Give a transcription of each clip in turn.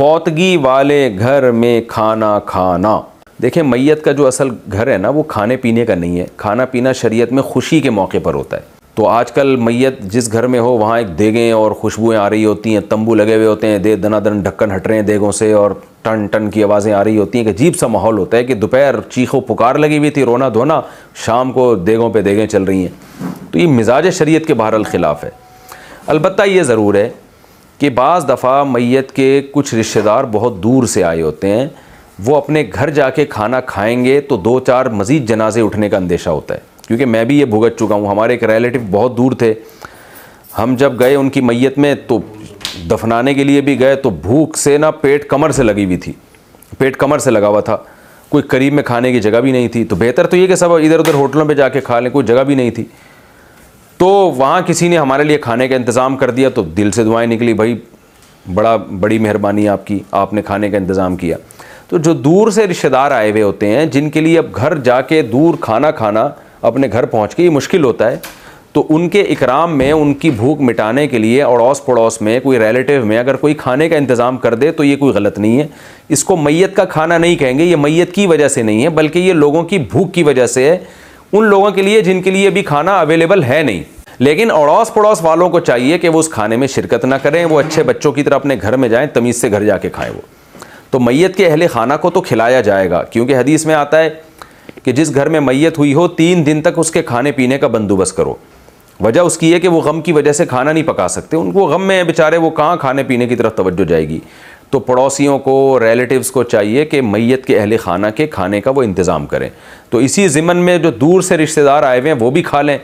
फौतगी वाले घर में खाना खाना देखें मैयत का जो असल घर है ना वो खाने पीने का नहीं है खाना पीना शरीयत में खुशी के मौके पर होता है तो आजकल मैयत जिस घर में हो वहाँ एक देगें और खुशबुएं आ रही होती हैं तंबू लगे हुए होते हैं दे दन ढक्कन हट रहे हैं देगों से और टन टन की आवाज़ें आ रही होती हैं एक अजीब सा माहौल होता है कि दोपहर चीखों पुकार लगी हुई थी रोना धोना शाम को देगों पर देगें चल रही हैं तो ये मिजाज शरीयत के बहरल ख़िलाफ़ है अलबत् ये ज़रूर है कि बज़ दफ़ा मैत के कुछ रिश्तेदार बहुत दूर से आए होते हैं वो अपने घर जाके खाना खाएंगे तो दो चार मज़ीद जनाजे उठने का अंदेशा होता है क्योंकि मैं भी ये भुगत चुका हूँ हमारे एक रिलेटिव बहुत दूर थे हम जब गए उनकी मैत में तो दफनाने के लिए भी गए तो भूख से ना पेट कमर से लगी हुई थी पेट कमर से लगा हुआ था कोई करीब में खाने की जगह भी नहीं थी तो बेहतर तो ये कि सब इधर उधर होटलों पे जाके खा लें कोई जगह भी नहीं थी तो वहाँ किसी ने हमारे लिए खाने का इंतज़ाम कर दिया तो दिल से दुआएं निकली भाई बड़ा बड़ी मेहरबानी आपकी आपने खाने का इंतज़ाम किया तो जो दूर से रिश्तेदार आए हुए होते हैं जिनके लिए अब घर जाके दूर खाना खाना अपने घर पहुँच के ये मुश्किल होता है तो उनके इकराम में उनकी भूख मिटाने के लिए अड़ोस पड़ोस में कोई रिलेटिव में अगर कोई खाने का इंतज़ाम कर दे तो ये कोई गलत नहीं है इसको मैत का खाना नहीं कहेंगे ये मैत की वजह से नहीं है बल्कि ये लोगों की भूख की वजह से है उन लोगों के लिए जिनके लिए अभी खाना अवेलेबल है नहीं लेकिन अड़ोस पड़ोस वालों को चाहिए कि वो उस खाने में शिरकत ना करें वो अच्छे बच्चों की तरह अपने घर में जाएं तमीज़ से घर जाके खाएं वो तो मैयत के अहले खाना को तो खिलाया जाएगा क्योंकि हदीस में आता है कि जिस घर में मैयत हुई हो तीन दिन तक उसके खाने पीने का बंदोबस्त करो वजह उसकी है कि वो गम की वजह से खाना नहीं पका सकते उनको गम में बेचारे वो कहाँ खाने पीने की तरफ तवज्जो जाएगी तो पड़ोसियों को रिलेटिव्स को चाहिए कि मैत के अहल खाना के खाने का वो इंतज़ाम करें तो इसी ज़िमन में जो दूर से रिश्तेदार आए हुए हैं वो भी खा लें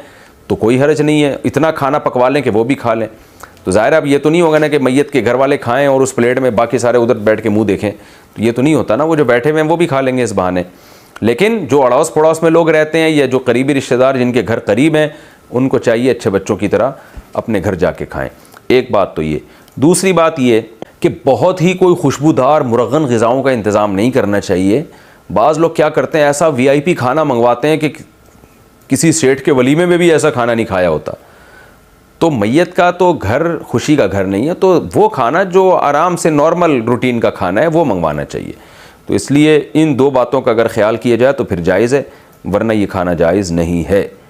तो कोई हर्ज नहीं है इतना खाना पकवा लें कि वो भी खा लें तो ज़ाहिर अब ये तो नहीं होगा ना कि मैत के घर वाले खाएँ और उस प्लेट में बाकी सारे उधर बैठ के मुँह देखें तो ये तो नहीं होता ना वो जो बैठे हुए हैं वो भी खा लेंगे इस बहाने लेकिन जो अड़ोस पड़ोस में लोग रहते हैं या जो करीबी रिश्तेदार जिनके घर करीब हैं उनको चाहिए अच्छे बच्चों की तरह अपने घर के खाएं एक बात तो ये दूसरी बात ये कि बहुत ही कोई खुशबूदार मुरगन गज़ाओं का इंतज़ाम नहीं करना चाहिए बाज़ लोग क्या करते हैं ऐसा वीआईपी खाना मंगवाते हैं कि किसी सेठ के वलीमे में भी ऐसा खाना नहीं खाया होता तो मैत का तो घर खुशी का घर नहीं है तो वो खाना जो आराम से नॉर्मल रूटीन का खाना है वो मंगवाना चाहिए तो इसलिए इन दो बातों का अगर ख्याल किया जाए तो फिर जायज़ है वरना ये खाना जायज़ नहीं है